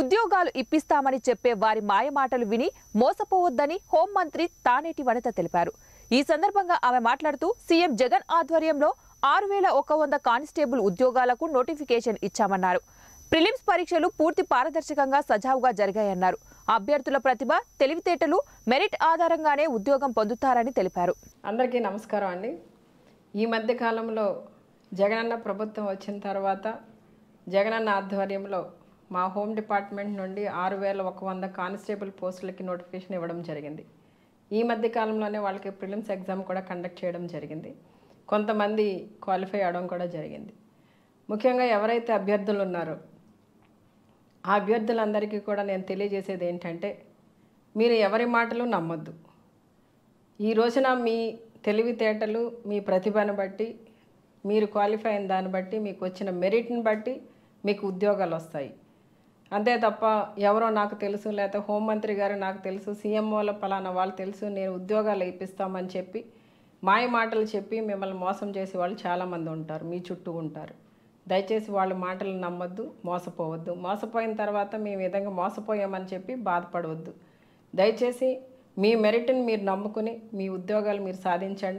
ఉద్యోగాలు ఇప్పిస్తామని చెప్పే వారి మాయమాటలు విని మోసపోవద్దని హోంమంత్రి తానేటి వనిత తెలిపారు ఈ సందర్భంగా ఆమె మాట్లాడుతూ సీఎం జగన్ ఆధ్వర్యంలో ఆరు వేల ఒక వంద కానిస్టేబుల్ ఉద్యోగాలకు నోటిఫికేషన్ ఇచ్చామన్నారు ప్రిలిమ్స్ పరీక్షలు పూర్తి పారదర్శకంగా సజావుగా జరిగాయన్నారు అభ్యర్థుల ప్రతిభ తెలివితేటలు మెరిట్ ఆధారంగానే ఉద్యోగం పొందుతారని తెలిపారు అందరికీ నమస్కారం అండి ఈ మధ్య కాలంలో జగనన్న ప్రభుత్వం వచ్చిన తర్వాత జగనన్న ఆధ్వర్యంలో మా హోమ్ డిపార్ట్మెంట్ నుండి ఆరు వేల ఒక వంద కానిస్టేబుల్ పోస్టులకి నోటిఫికేషన్ ఇవ్వడం జరిగింది ఈ మధ్య కాలంలోనే వాళ్ళకి ప్రిలిమ్స్ ఎగ్జామ్ కూడా కండక్ట్ చేయడం జరిగింది కొంతమంది క్వాలిఫై అవడం కూడా జరిగింది ముఖ్యంగా ఎవరైతే అభ్యర్థులు ఉన్నారో ఆ అభ్యర్థులందరికీ కూడా నేను తెలియజేసేది ఏంటంటే మీరు ఎవరి మాటలు నమ్మొద్దు ఈ రోజున మీ తెలివితేటలు మీ ప్రతిభను బట్టి మీరు క్వాలిఫై అయిన దాన్ని బట్టి మీకు వచ్చిన మెరిట్ని బట్టి మీకు ఉద్యోగాలు వస్తాయి అంతే తప్ప ఎవరో నాకు తెలుసు లేకపోతే హోంమంత్రి గారు నాకు తెలుసు సీఎంఓల పలానా వాళ్ళు తెలుసు నేను ఉద్యోగాలు ఇప్పిస్తామని చెప్పి మాయ మాటలు చెప్పి మిమ్మల్ని మోసం చేసే వాళ్ళు చాలామంది ఉంటారు మీ చుట్టూ ఉంటారు దయచేసి వాళ్ళ మాటలు నమ్మొద్దు మోసపోవద్దు మోసపోయిన తర్వాత మీ విధంగా మోసపోయామని చెప్పి బాధపడవద్దు దయచేసి మీ మెరిట్ని మీరు నమ్ముకుని మీ ఉద్యోగాలు మీరు సాధించండి